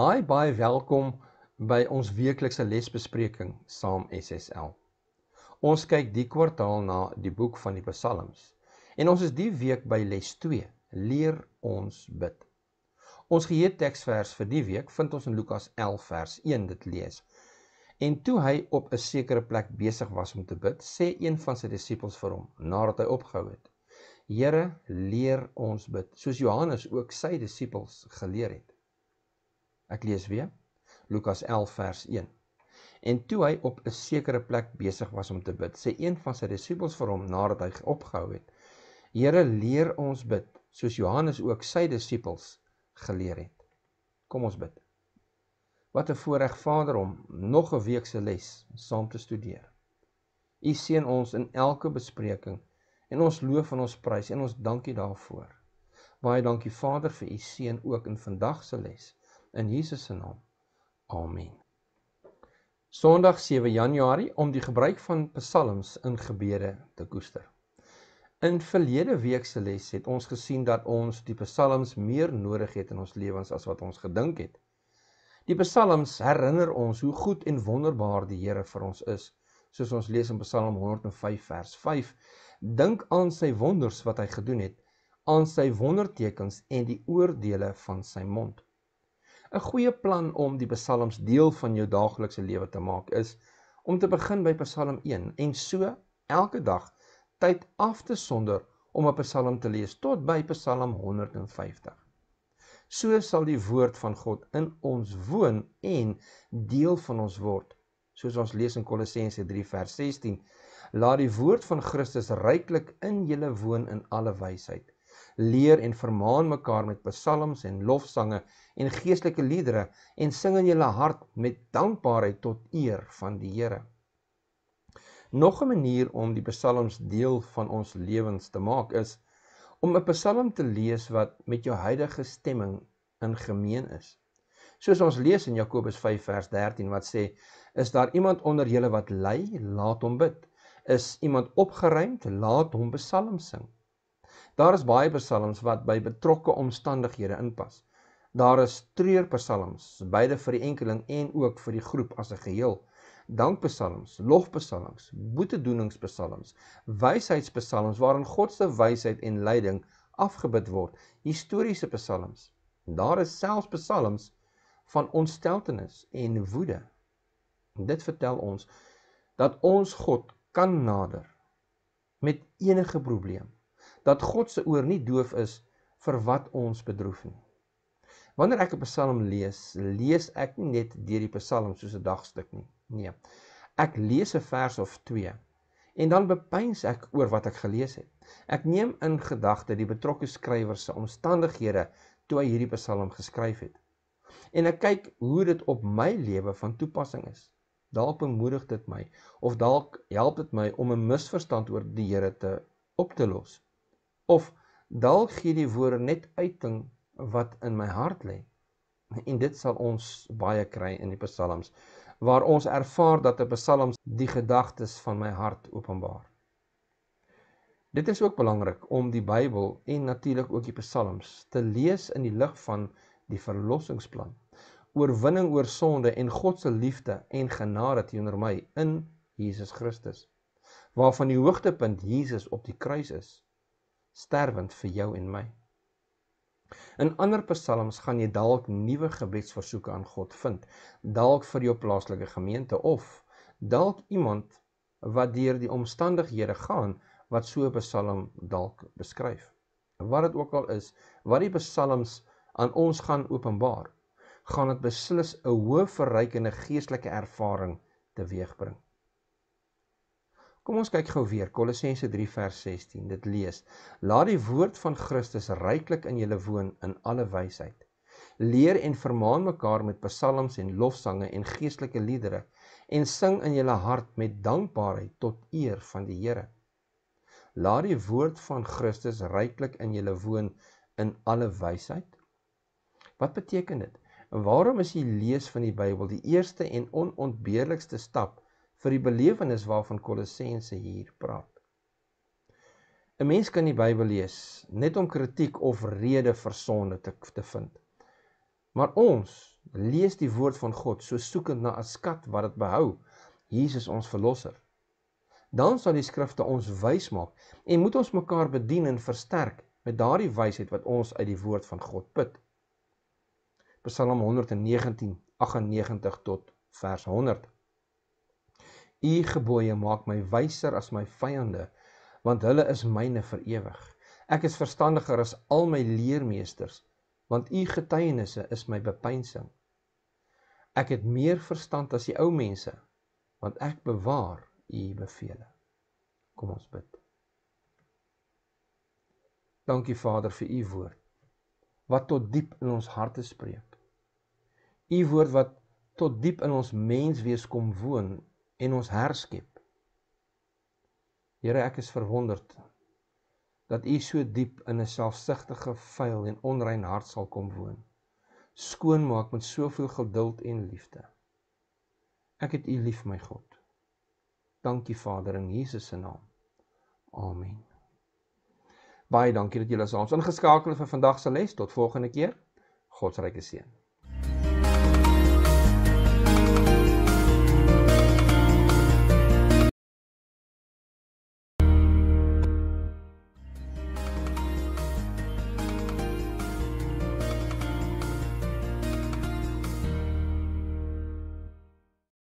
Hi, baie welkom by ons weeklikse lesbespreking saam SSL. Ons kyk die kwartaal na die boek van die Psalms. En ons is die week by les 2, leer ons bid. Ons geheetekstvers vir die week vind ons in Lukas 11 vers 1 dit lees. En toe hy op 'n sekere plek besig was om te bid, sê een van sy disippels vir hom nadat hy opgehou het: "Here, leer ons bid," soos Johannes ook sy disippels geleer het. Ek lees weer Lukas 11 vers 1. En toe hy op 'n sekere plek besig was om te bid, sê een van sy disippels vir hom nadat hy opgehou het: "Here, leer ons bid, soos Johannes ook sy disippels geleer het." Kom ons bid. Wat 'n voorreg Vader om nog 'n week se les saam te studeer. U seën ons in elke bespreking en ons loof en ons prys en ons dankie daarvoor. Baie dankie Vader vir u seën ook in vandag se les in Jesus se naam. Amen. Sondag 7 Januarie om die gebruik van psalms in gebede te koester. In verlede week se les het ons gesien dat ons die psalms meer nodig het in ons lewens as wat ons gedink het. Die psalms herinner ons hoe goed en wonderbaar die Here vir ons is, soos ons lees in Psalm 105 vers 5. Dink aan sy wonders wat hy gedoen het, aan sy wondertekens en die oordeele van sy mond. 'n goeie plan om die psalms deel van jou daaglikse lewe te maak is om te begin by Psalm 1 en so elke dag tyd af te sonder om 'n psalm te lees tot by Psalm 150. So sal die woord van God in ons woon en deel van ons word. Soos ons lees in Kolossense 3 vers 16, laat die woord van Christus ryklik in julle woon in alle wysheid leer en vermaan mekaar met psalms en lofsange en geestelike liedere en sing in julle hart met dankbaarheid tot eer van die Here. Nog 'n manier om die psalms deel van ons lewens te maak is om 'n psalm te lees wat met jou huidige stemming in gemeen is. Soos ons lees in Jakobus 5 vers 13 wat sê: "Is daar iemand onder julle wat ly? Laat hom bid. Is iemand opgeruimd? Laat hom psalms sing." Daar is baie psalms wat by betrokke omstandighede inpas. Daar is treurpsalms, beide vir die enkeling en ook vir die groep as 'n geheel. Dankpsalms, lofpsalms, boetedoeningspsalms, wysheidspsalms waarin God se wysheid en leiding afgebid word, historiese psalms. Daar is selfs psalms van ontsteltenis en woede. Dit vertel ons dat ons God kan nader met enige probleem dat God se oor nie doof is vir wat ons bedroef nie. Wanneer ek 'n Psalm lees, lees ek nie net deur die Psalm soos 'n dagstuk nie. Nee. Ek lees 'n vers of 2 en dan bepeins ek oor wat ek gelees het. Ek neem in gedagte die betrokke skrywer se omstandighede toe hy hierdie Psalm geskryf het. En ek kyk hoe dit op my lewe van toepassing is. Dalk bemoedig dit my of dalk help dit my om 'n misverstand oor die Here te op te los. Of dalk gee die woorde net uiting wat in my hart lê. En dit sal ons baie kry in die psalms waar ons ervaar dat 'n psalm die gedagtes van my hart openbaar. Dit is ook belangrik om die Bybel en natuurlik ook die psalms te lees in die lig van die verlossingsplan, oorwinning oor sonde en God se liefde en genade teenoor my in Jesus Christus, waarvan die hoogtepunt Jesus op die kruis is sterwend vir jou en my. In ander psalms gaan jy dalk nuwe gebedsversoeke aan God vind, dalk vir jou plaaslike gemeente of dalk iemand wat deur die omstandighede gaan wat so 'n psalm dalk beskryf. Wat dit ook al is, wat die psalms aan ons gaan openbaar, gaan dit beslis 'n hoë verrykende geestelike ervaring teweegbring. Kom ons kyk gou weer Kolossense 3 vers 16. Dit lees: Laat die woord van Christus ryklik in julle woon in alle wysheid. Leer en vermaan mekaar met psalms en lofsange en geestelike liedere en sing in julle hart met dankbaarheid tot eer van die Here. Laat die woord van Christus ryklik in julle woon in alle wysheid. Wat beteken dit? En waarom is die lees van die Bybel die eerste en onontbeerlikste stap vir die belewenis waarvan Kolossense hier praat. 'n Mens kan die Bybel lees net om kritiek of rede vir sonde te, te vind. Maar ons lees die woord van God so soekend na 'n skat wat dit behou, Jesus ons verlosser. Dan sal die skrifte ons wys maak en moet ons mekaar bedien en versterk met daardie wysheid wat ons uit die woord van God put. Psalm 119:98 tot vers 100. U gebooie maak my wyser as my vyande, want hulle is myne vir ewig. Ek is verstandiger as al my leermeesters, want u getuienisse is my bepeinsing. Ek het meer verstand as die ou mense, want ek bewaar u beveelings. Kom ons bid. Dankie Vader vir u woord wat tot diep in ons harte spreek. U woord wat tot diep in ons menswees kom woon en ons herskep. Here, ek is verwonderd dat U so diep in 'n selfsugtige, vuil en onrein hart sal kom woon. Skoon maak met soveel geduld en liefde. Ek het U lief, my God. Dankie Vader in Jesus se naam. Amen. Baie dankie dat julle saam ingeskakel het vir vandag se les. Tot volgende keer. God se ryke seën.